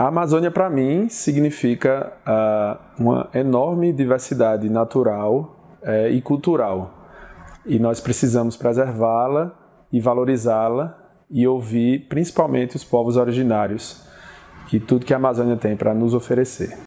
A Amazônia, para mim, significa uh, uma enorme diversidade natural uh, e cultural. E nós precisamos preservá-la e valorizá-la e ouvir principalmente os povos originários e tudo que a Amazônia tem para nos oferecer.